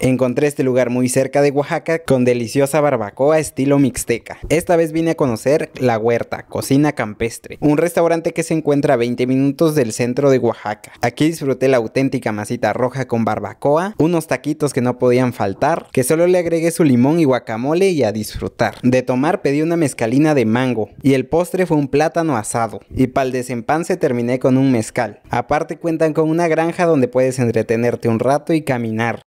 Encontré este lugar muy cerca de Oaxaca con deliciosa barbacoa estilo mixteca. Esta vez vine a conocer La Huerta, cocina campestre, un restaurante que se encuentra a 20 minutos del centro de Oaxaca. Aquí disfruté la auténtica masita roja con barbacoa, unos taquitos que no podían faltar, que solo le agregué su limón y guacamole y a disfrutar. De tomar pedí una mezcalina de mango y el postre fue un plátano asado. Y para el desempance terminé con un mezcal. Aparte cuentan con una granja donde puedes entretenerte un rato y caminar.